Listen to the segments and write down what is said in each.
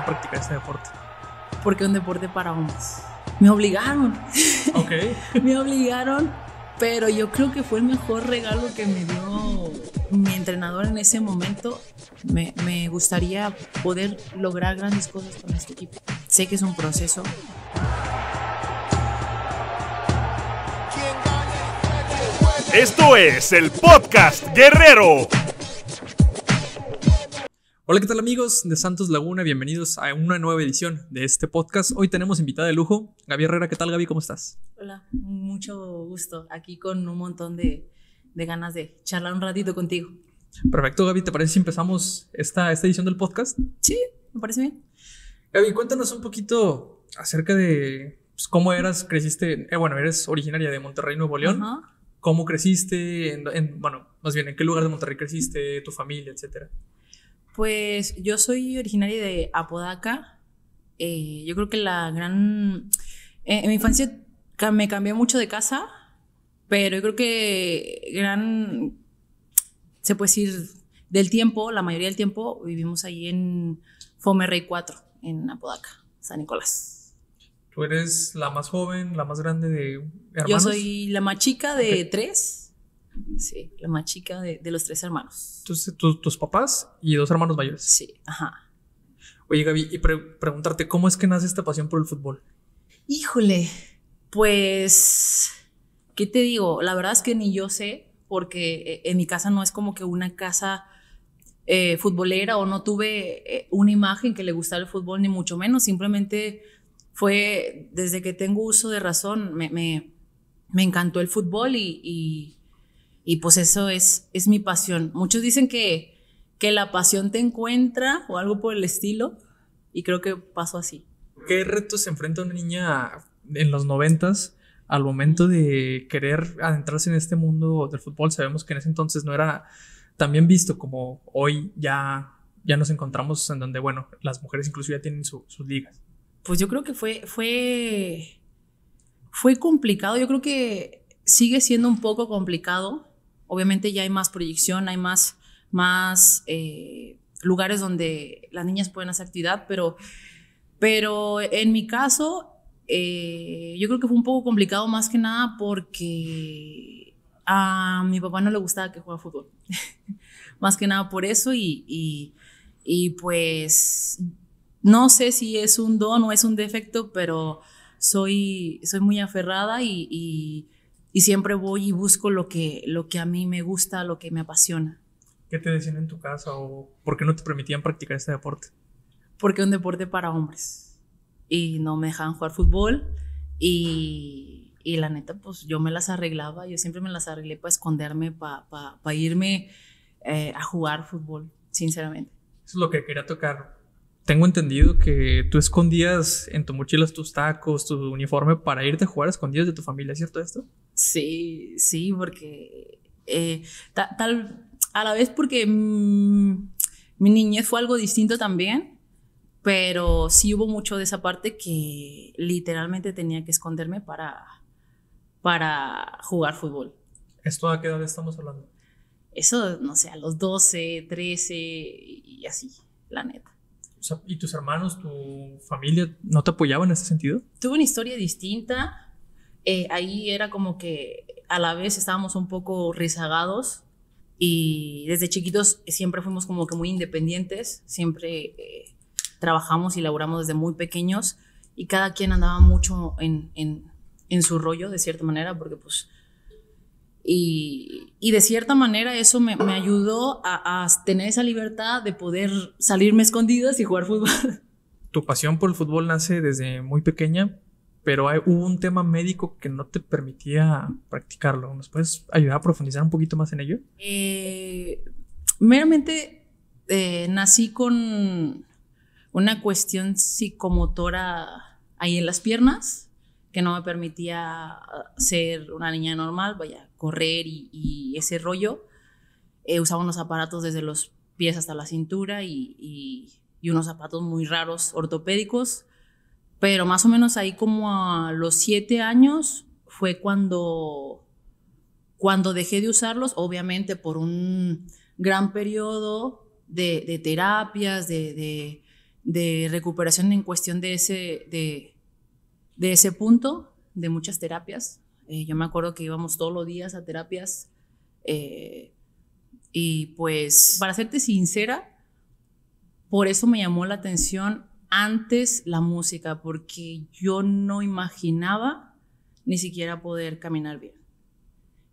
practicar este deporte? Porque es un deporte para hombres. Me obligaron. Ok. me obligaron, pero yo creo que fue el mejor regalo que me dio mi entrenador en ese momento. Me, me gustaría poder lograr grandes cosas con este equipo. Sé que es un proceso, Esto es el podcast Guerrero. Hola, ¿qué tal amigos de Santos Laguna? Bienvenidos a una nueva edición de este podcast. Hoy tenemos invitada de lujo, Gaby Herrera. ¿Qué tal, Gaby? ¿Cómo estás? Hola, mucho gusto. Aquí con un montón de, ganas de charlar un ratito contigo. Perfecto, Gaby. ¿Te parece si empezamos esta, esta edición del podcast? Sí, me parece bien. Gaby, cuéntanos un poquito acerca de pues, cómo eras, creciste, eh, bueno, eres originaria de Monterrey, Nuevo León. ¿Cómo creciste? bueno, más bien, ¿en qué lugar de Monterrey creciste? ¿Tu familia, etcétera? Pues yo soy originaria de Apodaca. Eh, yo creo que la gran... Eh, en mi infancia me cambié mucho de casa, pero yo creo que gran... Se puede decir, del tiempo, la mayoría del tiempo, vivimos ahí en Fomerrey 4, en Apodaca, San Nicolás. ¿Tú eres la más joven, la más grande de hermanos? Yo soy la más chica de tres Sí, la más chica de, los tres hermanos. Entonces, tus papás y dos hermanos mayores. Sí, ajá. Oye, Gaby, y preguntarte, ¿cómo es que nace esta pasión por el fútbol? Híjole, pues, ¿qué te digo? La verdad es que ni yo sé, porque eh, en mi casa no es como que una casa eh, futbolera o no tuve eh, una imagen que le gustara el fútbol, ni mucho menos. Simplemente fue, desde que tengo uso de razón, me, encantó el fútbol y y pues eso es, es mi pasión. Muchos dicen que, la pasión te encuentra o algo por el estilo. Y creo que pasó así. ¿Qué retos se enfrenta una niña en los noventas al momento de querer adentrarse en este mundo del fútbol? Sabemos que en ese entonces no era tan bien visto como hoy ya, ya nos encontramos en donde, bueno, las mujeres incluso ya tienen sus ligas. Pues yo creo que fue, fue, fue complicado. Yo creo que sigue siendo un poco complicado obviamente ya hay más proyección, hay más, más eh, lugares donde las niñas pueden hacer actividad, pero, pero en mi caso, eh, yo creo que fue un poco complicado más que nada porque a mi papá no le gustaba que jugara fútbol. más que nada por eso y, pues no sé si es un don o es un defecto, pero soy, soy muy aferrada y y siempre voy y busco lo que, lo que a mí me gusta, lo que me apasiona. ¿Qué te decían en tu casa o por qué no te permitían practicar este deporte? Porque es un deporte para hombres y no me dejaban jugar fútbol y, la neta, pues yo me las arreglaba, yo siempre me las arreglé para esconderme, para irme eh, a jugar fútbol, sinceramente. Eso es lo que quería tocar. Tengo entendido que tú escondías en tu mochila tus tacos, tu uniforme para irte a jugar a escondidas de tu familia, ¿cierto esto? Sí, sí, porque eh, tal, a la vez porque mm, mi niñez fue algo distinto también, pero sí hubo mucho de esa parte que literalmente tenía que esconderme para, para jugar fútbol. ¿Esto a qué edad estamos hablando? Eso, no sé, a los 12, 13 y así, la neta. ¿Y tus hermanos, tu familia, no te apoyaban en ese sentido? Tuve una historia distinta eh, ahí era como que a la vez estábamos un poco rezagados y desde chiquitos siempre fuimos como que muy independientes, siempre eh, trabajamos y laboramos desde muy pequeños y cada quien andaba mucho en, su rollo de cierta manera porque pues... Y, de cierta manera eso me, ayudó a, a tener esa libertad de poder salirme escondidas y jugar fútbol. Tu pasión por el fútbol nace desde muy pequeña, pero hay, hubo un tema médico que no te permitía practicarlo. ¿Nos puedes ayudar a profundizar un poquito más en ello? Eh, meramente eh, nací con una cuestión psicomotora ahí en las piernas que no me permitía ser una niña normal, vaya, correr y, ese rollo. Eh, usaba unos aparatos desde los pies hasta la cintura y, y unos zapatos muy raros ortopédicos pero más o menos ahí como a los siete años fue cuando, cuando dejé de usarlos, obviamente por un gran periodo de, terapias, de, recuperación en cuestión de ese, de, ese punto, de muchas terapias. Eh, yo me acuerdo que íbamos todos los días a terapias eh, y pues, para serte sincera, por eso me llamó la atención antes la música porque yo no imaginaba ni siquiera poder caminar bien.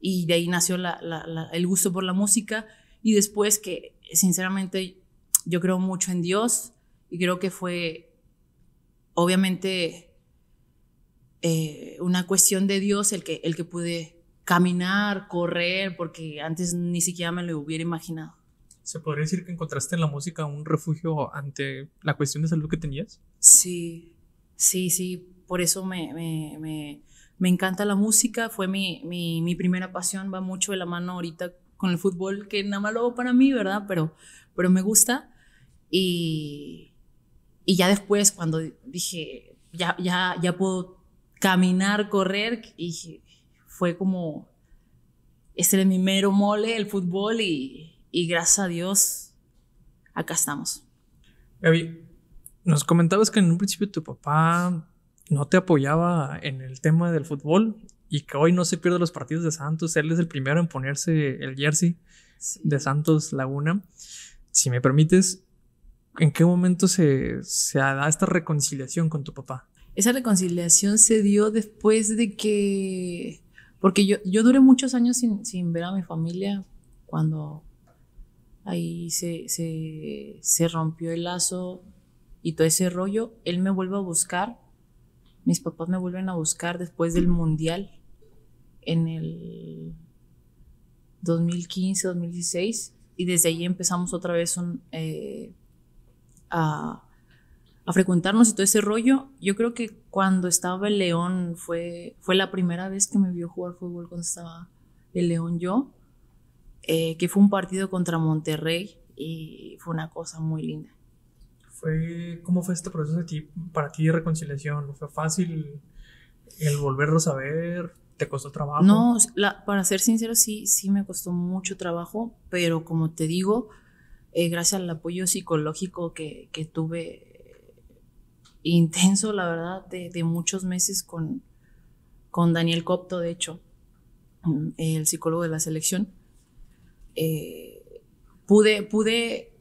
Y de ahí nació el gusto por la música y después que sinceramente yo creo mucho en Dios y creo que fue obviamente eh, una cuestión de Dios el que, el que pude caminar, correr, porque antes ni siquiera me lo hubiera imaginado. ¿Se podría decir que encontraste en la música un refugio ante la cuestión de salud que tenías? Sí, sí, sí. Por eso me, me, me, me encanta la música. Fue mi, mi, mi, primera pasión. Va mucho de la mano ahorita con el fútbol, que nada más lo hago para mí, ¿verdad? Pero, pero me gusta. Y, y ya después, cuando dije, ya, ya, ya puedo caminar, correr, y fue como, este es mi mero mole, el fútbol, y, y gracias a Dios, acá estamos. Gaby, nos comentabas que en un principio tu papá no te apoyaba en el tema del fútbol y que hoy no se pierde los partidos de Santos. Él es el primero en ponerse el jersey de Santos Laguna. Si me permites, ¿en qué momento se, da esta reconciliación con tu papá? Esa reconciliación se dio después de que... Porque yo, yo duré muchos años sin, sin ver a mi familia cuando ahí se, rompió el lazo y todo ese rollo. Él me vuelve a buscar, mis papás me vuelven a buscar después del mundial en el 2015, 2016, y desde ahí empezamos otra vez eh, a, a, frecuentarnos y todo ese rollo. Yo creo que cuando estaba el León fue, fue la primera vez que me vio jugar fútbol cuando estaba el León yo. Eh, que fue un partido contra Monterrey y fue una cosa muy linda. Fue, ¿Cómo fue este proceso de ti, para ti de reconciliación? ¿Fue fácil el volverlos a ver? ¿Te costó trabajo? No, para ser sincero, sí, sí me costó mucho trabajo, pero como te digo, eh, gracias al apoyo psicológico que, que tuve eh, intenso, la verdad, de, de muchos meses con, con, Daniel Copto, de hecho, mm, el psicólogo de la selección. Eh, pude, pude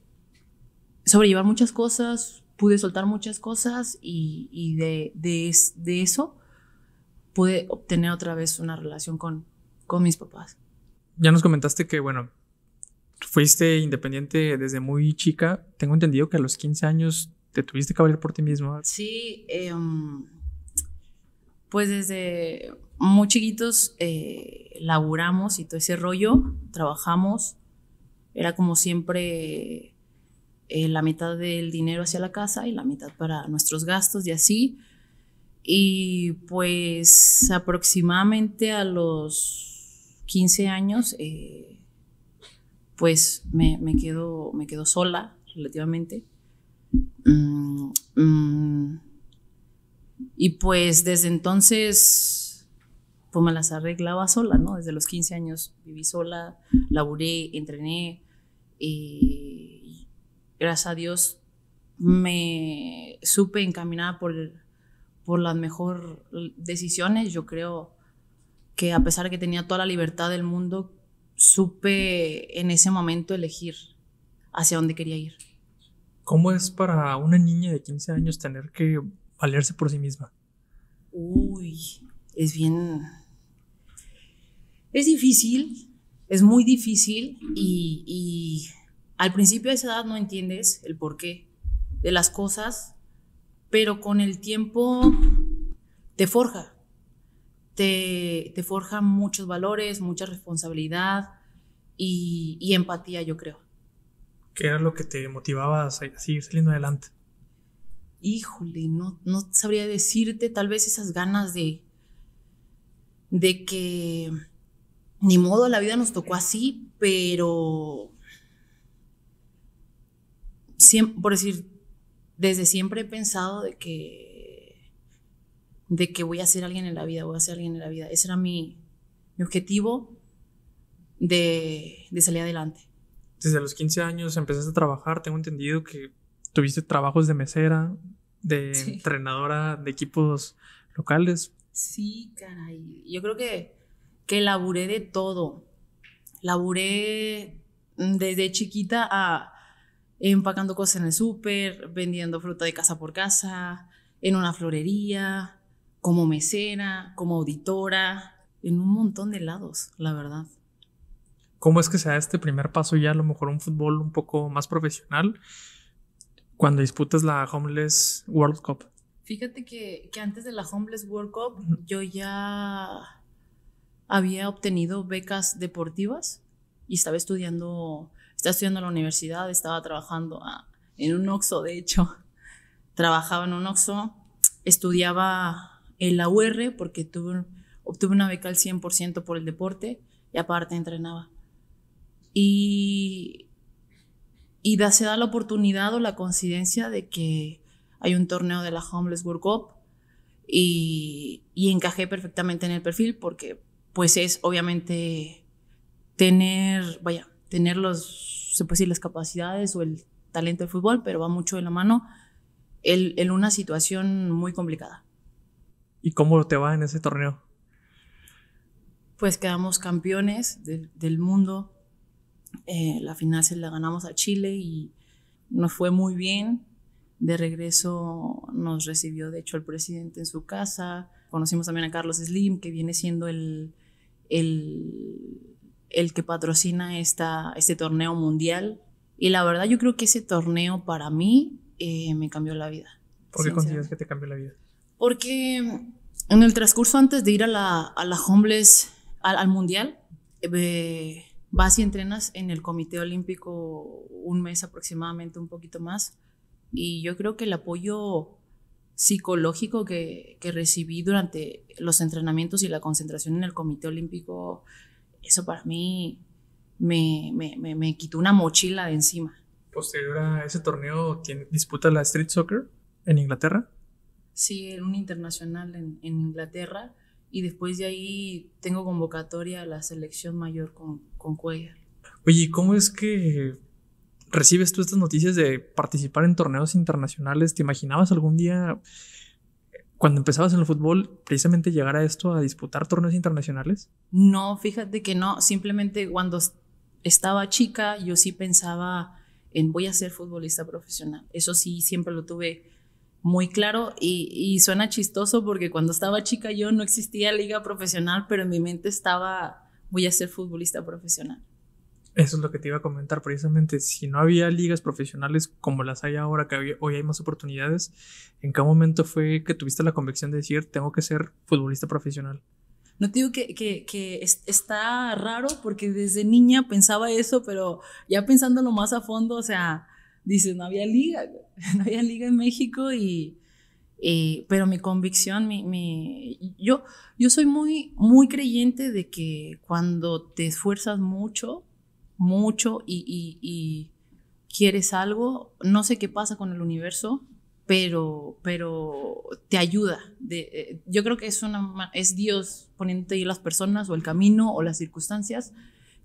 sobrellevar muchas cosas, pude soltar muchas cosas y, de, de, eso pude obtener otra vez una relación con, con mis papás. Ya nos comentaste que, bueno, fuiste independiente desde muy chica. Tengo entendido que a los 15 años te tuviste que valer por ti misma. Sí, em, pues desde muy chiquitos eh, laburamos y todo ese rollo, trabajamos, era como siempre eh, la mitad del dinero hacia la casa y la mitad para nuestros gastos y así. Y pues aproximadamente a los 15 años, eh, pues me, quedo, me quedo sola relativamente. Mm, mm. y pues desde entonces pues me las arreglaba sola, ¿no? Desde los 15 años viví sola, laburé, entrené, y eh, gracias a Dios me supe encaminada por, por las mejores decisiones. Yo creo que a pesar de que tenía toda la libertad del mundo, supe en ese momento elegir hacia dónde quería ir. ¿Cómo es para una niña de 15 años tener que valerse por sí misma? Uy, es bien, es difícil, es muy difícil y, al principio de esa edad no entiendes el porqué de las cosas, pero con el tiempo te forja, te, forja muchos valores, mucha responsabilidad y, empatía, yo creo. ¿Qué era lo que te motivaba a seguir saliendo adelante? Híjole, no, no sabría decirte tal vez esas ganas de, de que ni modo, la vida nos tocó así, pero por decir, desde siempre he pensado de que, de que voy a ser alguien en la vida, voy a ser alguien en la vida. Ese era mi, objetivo de, salir adelante. Desde los 15 años empezaste a trabajar, tengo entendido que tuviste trabajos de mesera, de entrenadora de equipos locales. Sí, caray. Yo creo que que laburé de todo. Laburé desde chiquita a empacando cosas en el súper, vendiendo fruta de casa por casa, en una florería, como mecena, como auditora, en un montón de lados, la verdad. ¿Cómo es que sea este primer paso ya a lo mejor un fútbol un poco más profesional cuando disputas la Homeless World Cup? Fíjate que, antes de la Homeless World Cup yo ya había obtenido becas deportivas y estaba estudiando, estaba estudiando en la universidad, estaba trabajando ah, en un OXO, de hecho. Trabajaba en un OXO, estudiaba en la UR porque obtuve una beca al 100% por el deporte y aparte entrenaba. Y, y se da la oportunidad o la coincidencia de que hay un torneo de la Homeless World Cup y, y encajé perfectamente en el perfil porque pues es obviamente tener, vaya, tener los, se puede decir, las capacidades o el talento del fútbol, pero va mucho de la mano en, una situación muy complicada. ¿Y cómo te va en ese torneo? Pues quedamos campeones del mundo. Eh, la final se la ganamos a Chile y nos fue muy bien. De regreso nos recibió, de hecho, el presidente en su casa. Conocimos también a Carlos Slim, que viene siendo el, el, el que patrocina esta, este torneo mundial. Y la verdad yo creo que ese torneo para mí eh, me cambió la vida. ¿Por qué consideras que te cambió la vida? Porque en el transcurso antes de ir a la, a la al, mundial, eh, vas y entrenas en el comité olímpico un mes aproximadamente, un poquito más. Y yo creo que el apoyo psicológico que, recibí durante los entrenamientos y la concentración en el Comité Olímpico, eso para mí me, quitó una mochila de encima. Posterior a ese torneo, ¿disputa la Street Soccer en Inglaterra? Sí, en un internacional en, Inglaterra y después de ahí tengo convocatoria a la selección mayor con, con Cuellar. Oye, ¿cómo es que recibes tú estas noticias de participar en torneos internacionales, ¿te imaginabas algún día, cuando empezabas en el fútbol, precisamente llegar a esto, a disputar torneos internacionales? No, fíjate que no, simplemente cuando estaba chica yo sí pensaba en voy a ser futbolista profesional, eso sí, siempre lo tuve muy claro y, y suena chistoso porque cuando estaba chica yo no existía liga profesional, pero en mi mente estaba voy a ser futbolista profesional. Eso es lo que te iba a comentar precisamente. Si no había ligas profesionales como las hay ahora, que hoy hay más oportunidades, ¿en qué momento fue que tuviste la convicción de decir, tengo que ser futbolista profesional? No te digo que, está raro porque desde niña pensaba eso, pero ya pensándolo más a fondo, o sea, dices, no había liga, no había liga en México y... pero mi convicción, mi, yo, yo soy muy, muy creyente de que cuando te esfuerzas mucho, mucho y, quieres algo, no sé qué pasa con el universo, pero, pero te ayuda. Eh, yo creo que es, una, es Dios poniéndote ahí las personas o el camino o las circunstancias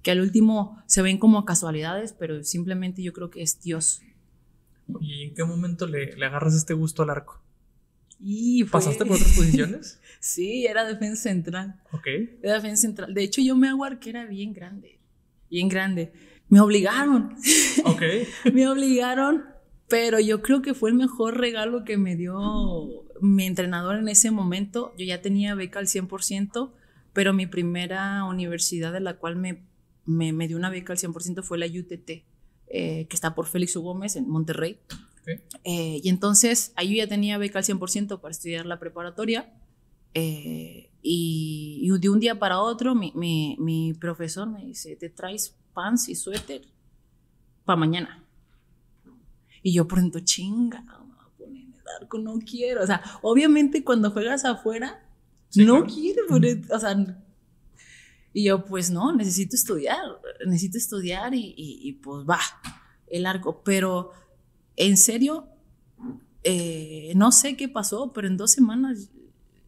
que al último se ven como casualidades, pero simplemente yo creo que es Dios. ¿Y en qué momento le, agarras este gusto al arco? Y ¿Pasaste por otras posiciones? sí, era defensa central. Ok. defensa central. De hecho, yo me hago era bien grande bien grande. Me obligaron. Ok. me obligaron, pero yo creo que fue el mejor regalo que me dio mi entrenador en ese momento. Yo ya tenía beca al 100%, pero mi primera universidad de la cual me, me, dio una beca al 100% fue la UTT, eh, que está por Félix U. Gómez en Monterrey. Eh, y entonces ahí ya tenía beca al 100% para estudiar la preparatoria. Eh, y, de un día para otro mi, mi, profesor me dice, te traes pants y suéter para mañana. Y yo pronto, chinga, me el arco, no quiero. O sea, obviamente cuando juegas afuera, no quiero poner, o sea... Y yo, pues no, necesito estudiar, necesito estudiar y, y, pues va, el arco. Pero en serio, eh, no sé qué pasó, pero en dos semanas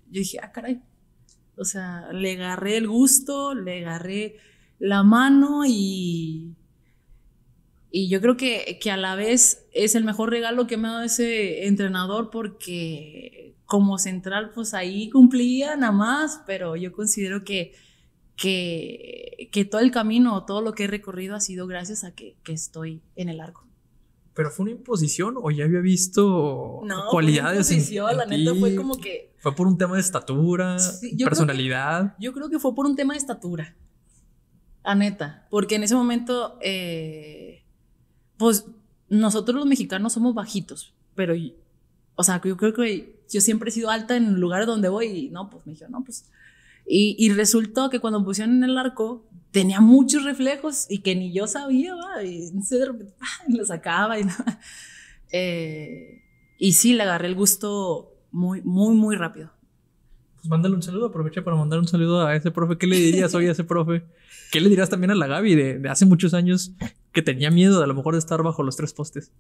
yo dije, ah, caray, o sea, le agarré el gusto, le agarré la mano y, y yo creo que, a la vez es el mejor regalo que me ha dado ese entrenador porque como central pues ahí cumplía nada más, pero yo considero que, que, todo el camino, todo lo que he recorrido ha sido gracias a que estoy en el arco. ¿Pero fue una imposición o ya había visto cualidades? Fue una imposición, la neta fue como que. ¿Fue por un tema de estatura, personalidad? yo creo que fue por un tema de estatura. A neta. Porque en ese momento, eh, pues nosotros los mexicanos somos bajitos, pero. O sea, yo creo que yo siempre he sido alta en el lugar donde voy y no, pues me dijeron, no, pues. Y, y resultó que cuando me pusieron en el arco, tenía muchos reflejos y que ni yo sabía, ¿va? y se ah, lo sacaba. Y, eh, y sí, le agarré el gusto muy, muy, muy rápido. Pues mándale un saludo, aprovecha para mandar un saludo a ese profe. ¿Qué le dirías hoy a ese profe? ¿Qué le dirás también a la Gaby de, hace muchos años que tenía miedo de a lo mejor de estar bajo los tres postes?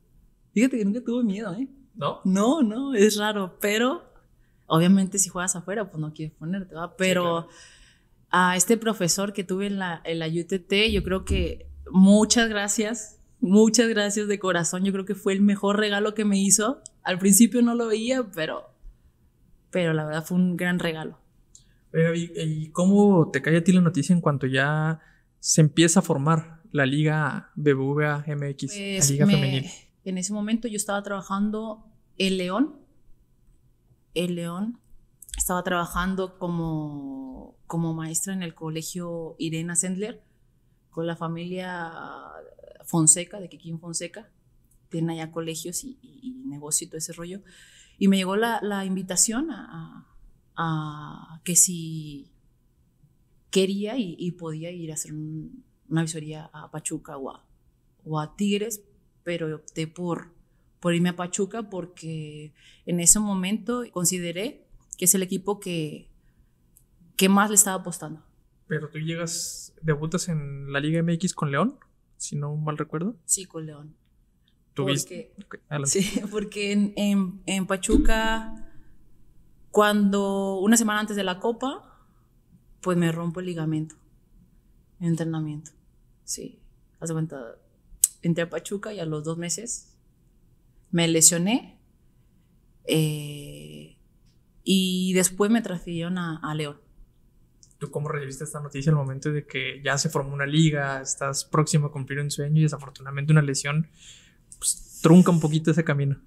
Fíjate que nunca tuve miedo, ¿eh? ¿No? No, no, es raro, pero obviamente si juegas afuera, pues no quieres ponerte, ¿va? Pero a este profesor que tuve en la, en la UTT, yo creo que muchas gracias, muchas gracias de corazón, yo creo que fue el mejor regalo que me hizo. Al principio no lo veía, pero, pero la verdad fue un gran regalo. ¿y, y cómo te cae a ti la noticia en cuanto ya se empieza a formar la liga BBVA MX, la pues liga En ese momento yo estaba trabajando en León, el León, estaba trabajando como como maestra en el colegio Irena Sendler con la familia Fonseca, de Kikín Fonseca. Tienen allá colegios y, y negocio y todo ese rollo. Y me llegó la, invitación a, que si quería y, podía ir a hacer una visoría a Pachuca o a, Tigres, pero opté por, por irme a Pachuca porque en ese momento consideré que es el equipo que, ¿qué más le estaba apostando? Pero tú llegas, debutas en la Liga MX con León, si no mal recuerdo. Sí, con León. ¿Tuviste? Porque, sí, porque en, Pachuca, cuando una semana antes de la Copa, pues me rompo el ligamento en entrenamiento. Sí, Hace cuenta, entré a Pachuca y a los dos meses me lesioné eh, y después me transfirieron a León. ¿Tú cómo recibiste esta noticia al momento de que ya se formó una liga, estás próximo a cumplir un sueño y desafortunadamente una lesión pues, trunca un poquito ese camino?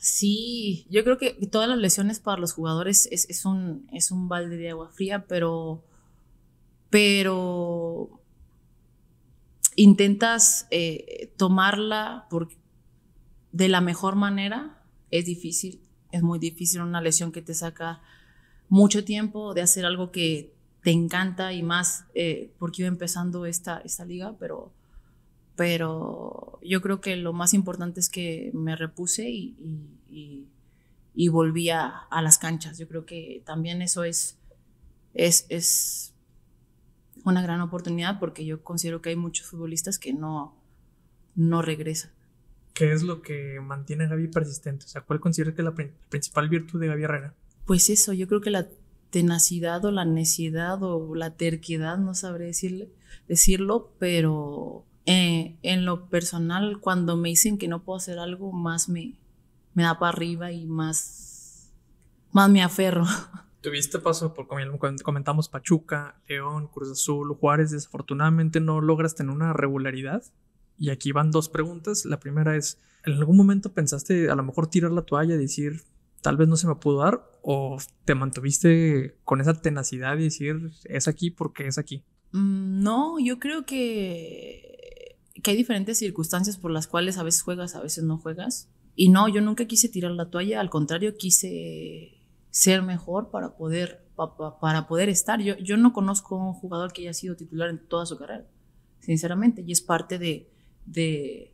Sí, yo creo que todas las lesiones para los jugadores es, un, es un balde de agua fría, pero, pero intentas eh, tomarla por, de la mejor manera. Es difícil, es muy difícil una lesión que te saca mucho tiempo de hacer algo que te encanta y más eh, porque iba empezando esta, esta liga, pero, pero yo creo que lo más importante es que me repuse y, y, volví a, a, las canchas. Yo creo que también eso es, es, es una gran oportunidad porque yo considero que hay muchos futbolistas que no, no regresan. ¿Qué es lo que mantiene a Gaby persistente? O sea, ¿cuál considera que es la principal virtud de Gaby Herrera? Pues eso, yo creo que la tenacidad o la necesidad o la terquedad, no sabré decirle, decirlo, pero eh, en lo personal, cuando me dicen que no puedo hacer algo, más me, me da para arriba y más, más me aferro. Tuviste paso por, como comentamos, Pachuca, León, Cruz Azul, Juárez. Desafortunadamente no logras tener una regularidad. Y aquí van dos preguntas. La primera es, ¿en algún momento pensaste a lo mejor tirar la toalla y decir, tal vez no se me pudo dar? o te mantuviste con esa tenacidad de decir es aquí porque es aquí? Mm, no, yo creo que, que hay diferentes circunstancias por las cuales a veces juegas, a veces no juegas. Y no, yo nunca quise tirar la toalla, al contrario, quise ser mejor para poder, para poder estar. Yo, yo no conozco a un jugador que haya sido titular en toda su carrera, sinceramente, y es parte de, de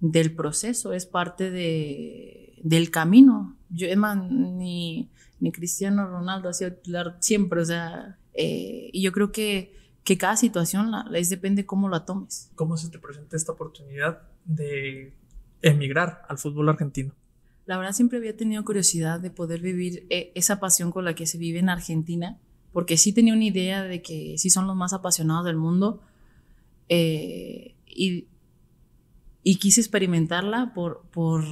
del proceso, es parte de, del camino. Yo, ni, ni Cristiano Ronaldo ha sido titular siempre, o sea, eh, y yo creo que, que cada situación la, es depende cómo la tomes. ¿Cómo se te presenta esta oportunidad de emigrar al fútbol argentino? La verdad siempre había tenido curiosidad de poder vivir eh, esa pasión con la que se vive en Argentina, porque sí tenía una idea de que sí son los más apasionados del mundo eh, y, y, quise experimentarla por, por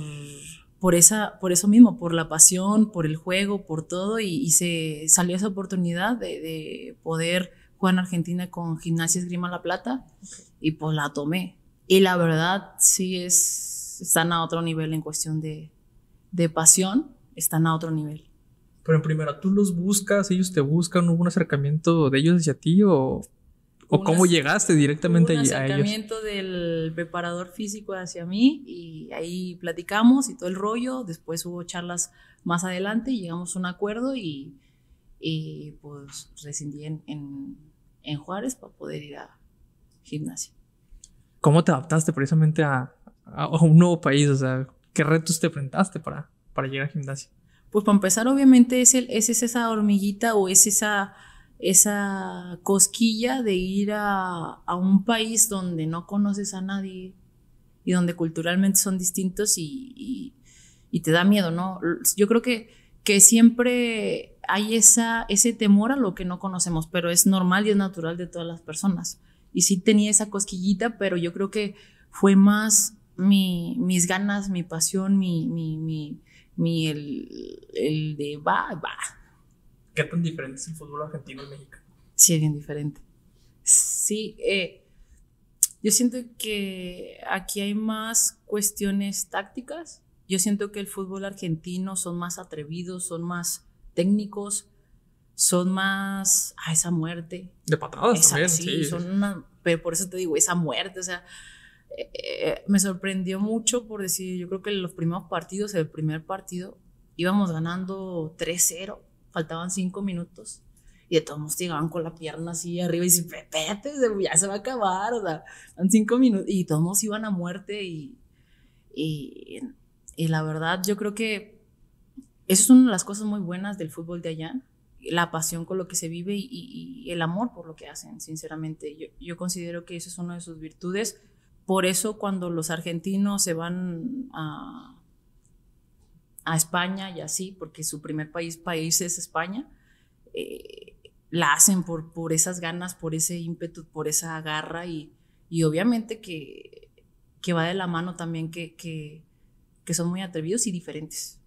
por, esa, por eso mismo, por la pasión, por el juego, por todo, y, se salió esa oportunidad de, poder jugar en Argentina con Gimnasia Esgrima La Plata, y pues la tomé. Y la verdad, sí es, están a otro nivel en cuestión de, de pasión, están a otro nivel. Pero en primera, ¿tú los buscas? ¿Ellos te buscan? ¿Hubo un acercamiento de ellos hacia ti o ¿O cómo llegaste directamente un a ellos? del preparador físico hacia mí y ahí platicamos y todo el rollo. Después hubo charlas más adelante y llegamos a un acuerdo y, pues rescindí en, en, Juárez para poder ir a gimnasia. ¿Cómo te adaptaste precisamente a, a, un nuevo país? O sea, ¿qué retos te enfrentaste para, para llegar a gimnasia? Pues para empezar, obviamente, es, el, es esa hormiguita o es esa esa cosquilla de ir a, un país donde no conoces a nadie y donde culturalmente son distintos y, te da miedo, ¿no? Yo creo que, que siempre hay esa, ese temor a lo que no conocemos, pero es normal y es natural de todas las personas. Y sí tenía esa cosquillita, pero yo creo que fue más mis ganas, mi pasión, mi, el, el de va, va, ¿Qué tan diferente es el fútbol argentino y mexicano? Sí, es bien diferente. Sí, eh, yo siento que aquí hay más cuestiones tácticas. Yo siento que el fútbol argentino son más atrevidos, son más técnicos, son más a ah, esa muerte. De patadas también, sí. sí. Son una, pero por eso te digo, esa muerte, o sea, eh, eh, me sorprendió mucho por decir, yo creo que los primeros partidos, el primer partido, íbamos ganando 3-0 faltaban cinco minutos y de todos llegaban con la pierna así arriba y dicen, Pepete, ya se va a acabar, o sea, cinco minutos, y todos iban a muerte y, y, la verdad yo creo que eso es una de las cosas muy buenas del fútbol de allá, la pasión con lo que se vive y, el amor por lo que hacen, sinceramente, yo, yo considero que eso es una de sus virtudes, por eso cuando los argentinos se van a a España y así, porque su primer país, país es España, eh, la hacen por, por esas ganas, por ese ímpetu, por esa garra y, obviamente que, va de la mano también que, son muy atrevidos y diferentes.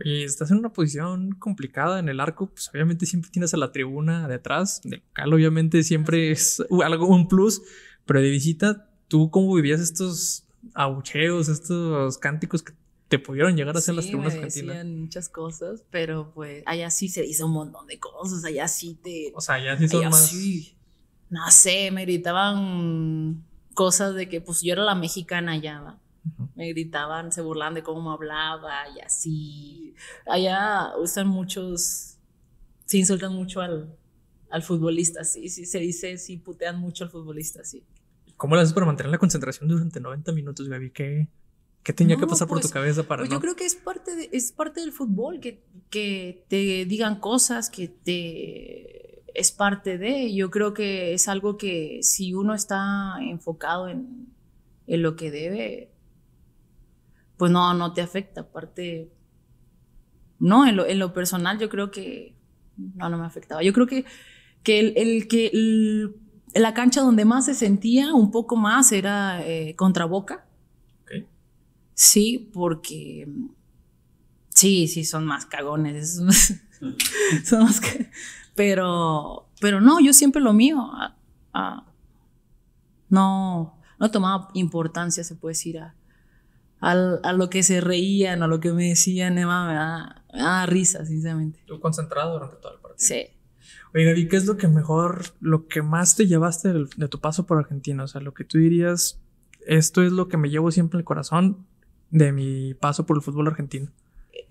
estás en una posición complicada en el arco, pues obviamente siempre tienes a la tribuna de atrás, local obviamente siempre es algo un plus, pero de visita, ¿tú cómo vivías estos abucheos, estos cánticos que te pudieron llegar a hacer las tribunas me decían muchas cosas, pero pues allá sí se dice un montón de cosas, allá sí te... O sea, allá sí no sé, me gritaban cosas de que pues yo era la mexicana allá, Me gritaban, se burlaban de cómo hablaba y así. Allá usan muchos, se insultan mucho al, al futbolista, sí, sí, se dice, sí, putean mucho al futbolista, sí. ¿Cómo lo haces para mantener la concentración durante 90 minutos, Gaby? ¿Qué, ¿Qué tenía que pasar por tu pues, cabeza para pues, Yo creo que es parte, de, es parte del fútbol, que, que te digan cosas, que es parte de, yo creo que es algo que si uno está enfocado en, lo que debe, pues no, no te afecta, aparte, no, en lo, personal yo creo que no, no me afectaba. Yo creo que, que, el, que la cancha donde más se sentía un poco más era contraboca. Eh, contra Boca Sí, porque mm, sí, sí, son más cagones, son más, pero, pero no, yo siempre lo mío, ah, ah, no, no tomaba importancia, se puede decir, a, lo que se reían, a lo que me decían, me daba risa, sinceramente. Tú concentrado durante todo el partido. Sí. Oiga, ¿y ¿qué es lo que mejor, lo que más te llevaste de, de tu paso por Argentina? O sea, lo que tú dirías, esto es lo que me llevo siempre en el corazón, de mi paso por el fútbol argentino?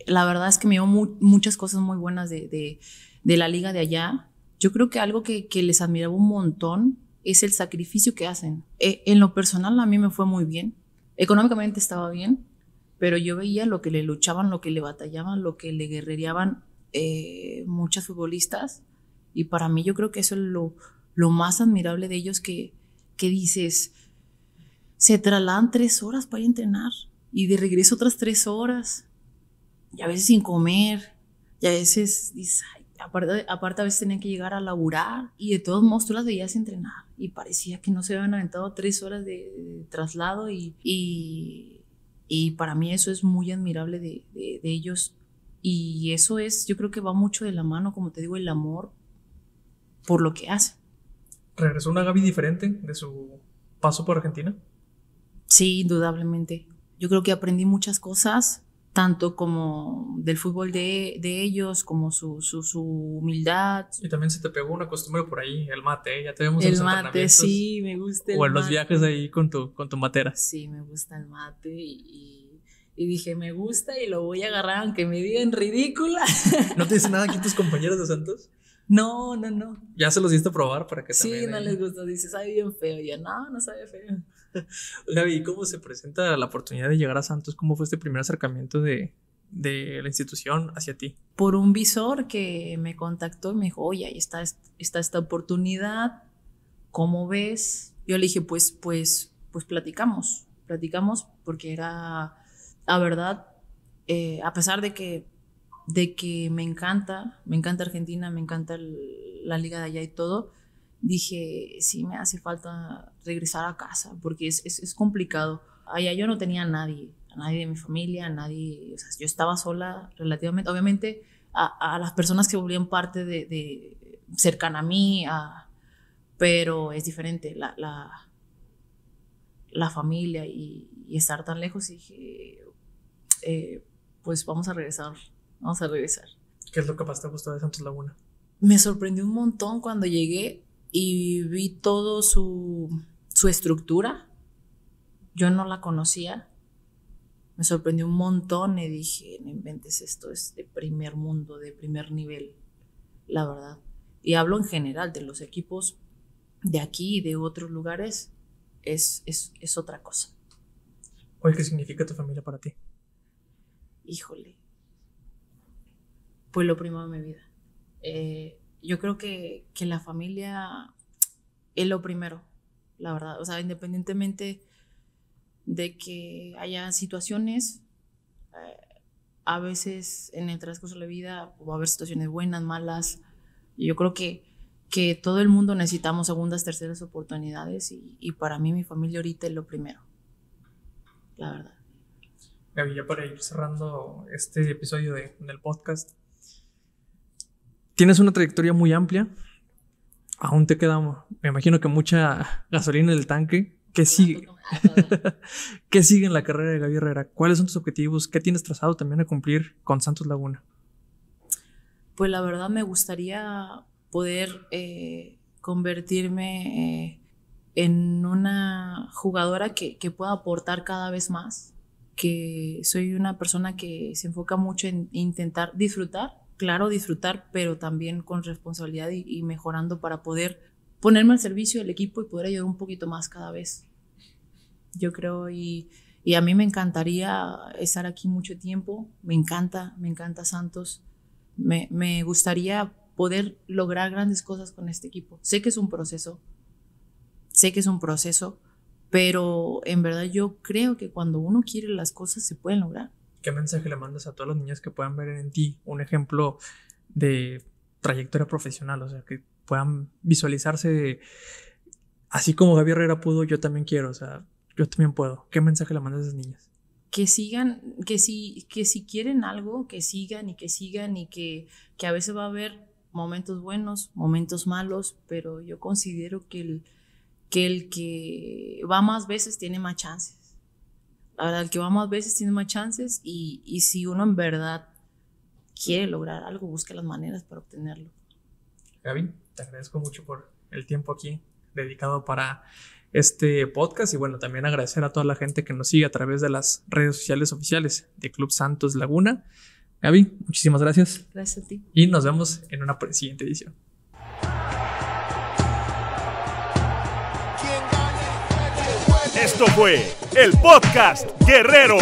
La verdad es que me dio muchas cosas muy buenas de, la liga de allá. Yo creo que algo que, les admiraba un montón es el sacrificio que hacen. Eh, en lo personal a mí me fue muy bien. Económicamente estaba bien, pero yo veía lo que le luchaban, lo que le batallaban, lo que le guerrereaban eh, muchas futbolistas. Y para mí yo creo que eso es lo, lo más admirable de ellos que, que dices, se trasladan tres horas para ir a entrenar y de regreso otras tres horas, y a veces sin comer, y a veces aparte, aparte, a veces tenían que llegar a laburar, y de todos modos tú las veías entrenar, y parecía que no se habían aventado tres horas de, traslado, y, y, para mí eso es muy admirable de, ellos, y eso es, yo creo que va mucho de la mano, como te digo, el amor por lo que hace ¿Regresó una Gaby diferente de su paso por Argentina? Sí, indudablemente yo creo que aprendí muchas cosas, tanto como del fútbol de, ellos, como su, humildad. Y también se te pegó una costumbre por ahí, el mate, ya te vemos el en los mate, sí, me gusta. El o en los viajes ahí con tu, con tu matera. Sí, me gusta el mate y, dije, me gusta y lo voy a agarrar aunque me digan ridícula. ¿No te dicen nada aquí tus compañeros de Santos? No, no, no. Ya se los diste probar para que sí, Sí, no les gustó. Dices, sabe bien feo. Y yo, no, no sabe feo. Gaby, ¿cómo se presenta la oportunidad de llegar a Santos? ¿Cómo fue este primer acercamiento de, la institución hacia ti? Por un visor que me contactó y me dijo, oye, ahí está, esta oportunidad, ¿cómo ves? Yo le dije, pues, pues, pues platicamos, platicamos porque era, la verdad, eh, a pesar de que, de que me encanta, me encanta Argentina, me encanta la liga de allá y todo, dije, sí, me hace falta regresar a casa porque es, es, complicado. Allá yo no tenía a nadie, a nadie de mi familia, a nadie, o sea, yo estaba sola relativamente, obviamente a, a las personas que volvían parte de, de cercana a mí, a, pero es diferente la, la, la familia y, estar tan lejos. Y dije, eh, pues vamos a regresar, vamos a regresar. ¿Qué es lo que más te gustó de Santos Laguna? Me sorprendió un montón cuando llegué y vi todo su, estructura. Yo no la conocía. Me sorprendió un montón y dije, no inventes esto, es de primer mundo, de primer nivel, la verdad. Y hablo en general de los equipos de aquí y de otros lugares, es, es, es otra cosa. ¿Cuál qué significa tu familia para ti? Híjole. Pues lo primero de mi vida. Eh, yo creo que, que la familia es lo primero, la verdad. O sea, independientemente de que haya situaciones, eh, a veces en el transcurso de la vida va a haber situaciones buenas, malas. Yo creo que, que todo el mundo necesitamos segundas, terceras oportunidades y, y para mí mi familia ahorita es lo primero, la verdad. Gaby, ya para ir cerrando este episodio de, del podcast, tienes una trayectoria muy amplia, aún te queda, me imagino que mucha gasolina en el tanque. ¿Qué sigue? ¿Qué sigue en la carrera de Gaby Herrera? ¿Cuáles son tus objetivos? ¿Qué tienes trazado también a cumplir con Santos Laguna? Pues la verdad me gustaría poder eh, convertirme eh, en una jugadora que, pueda aportar cada vez más, que soy una persona que se enfoca mucho en intentar disfrutar claro, disfrutar, pero también con responsabilidad y, mejorando para poder ponerme al servicio del equipo y poder ayudar un poquito más cada vez. Yo creo y, a mí me encantaría estar aquí mucho tiempo, me encanta, me encanta Santos, me gustaría poder lograr grandes cosas con este equipo. Sé que es un proceso, sé que es un proceso, pero en verdad yo creo que cuando uno quiere las cosas se pueden lograr. ¿Qué mensaje le mandas a todas las niñas que puedan ver en ti un ejemplo de trayectoria profesional? O sea, que puedan visualizarse así como Gaby Herrera pudo, yo también quiero, o sea, yo también puedo. ¿Qué mensaje le mandas a esas niñas? Que sigan, que si, que si quieren algo, que sigan y que sigan y que, que a veces va a haber momentos buenos, momentos malos, pero yo considero que el que, el que va más veces tiene más chances. La verdad, el que va más veces tiene más chances y, si uno en verdad quiere lograr algo, busca las maneras para obtenerlo. Gaby, te agradezco mucho por el tiempo aquí dedicado para este podcast y bueno, también agradecer a toda la gente que nos sigue a través de las redes sociales oficiales de Club Santos Laguna. Gaby, muchísimas gracias. Gracias a ti. Y nos vemos en una siguiente edición. Esto fue el podcast Guerrero.